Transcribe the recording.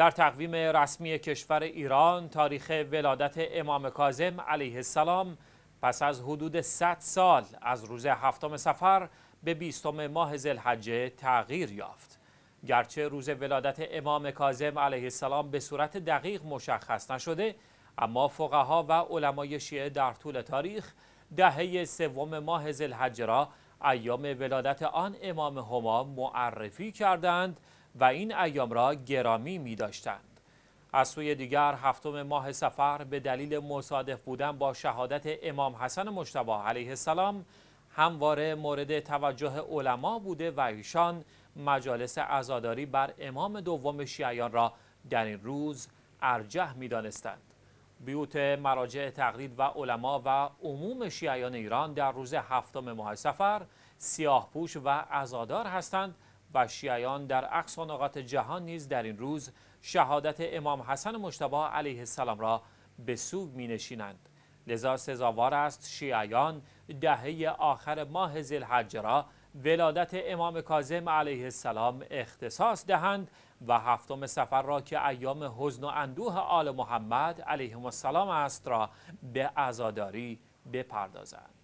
در تقویم رسمی کشور ایران تاریخ ولادت امام کاظم علیه السلام پس از حدود 100 سال از روز هفتم سفر به بیستم ماه ذوالحجه تغییر یافت گرچه روز ولادت امام کاظم علیه السلام به صورت دقیق مشخص نشده اما فقها و علمای شیعه در طول تاریخ دهه سوم ماه ذوالحجه را ایام ولادت آن امام هما معرفی کردند و این ایام را گرامی می داشتند. از سوی دیگر هفتم ماه سفر به دلیل مصادف بودن با شهادت امام حسن مجتبی علیه السلام همواره مورد توجه علما بوده و ایشان مجالس عزاداری بر امام دوم شیعیان را در این روز ارجح می دانستند. بیوت مراجع تقلید و علما و عموم شیعیان ایران در روز هفتم ماه سفر سیاه پوش و ازادار هستند و شیعیان در اقصا نقاط جهان نیز در این روز شهادت امام حسن مجتبی علیه السلام را به سوگ می نشینند. لذا سزاوار است شیعیان دهه آخر ماه زلحج را ولادت امام کاظم علیه السلام اختصاص دهند و هفتم سفر را که ایام حزن و اندوه آل محمد علیه السلام است را به عزاداری بپردازند.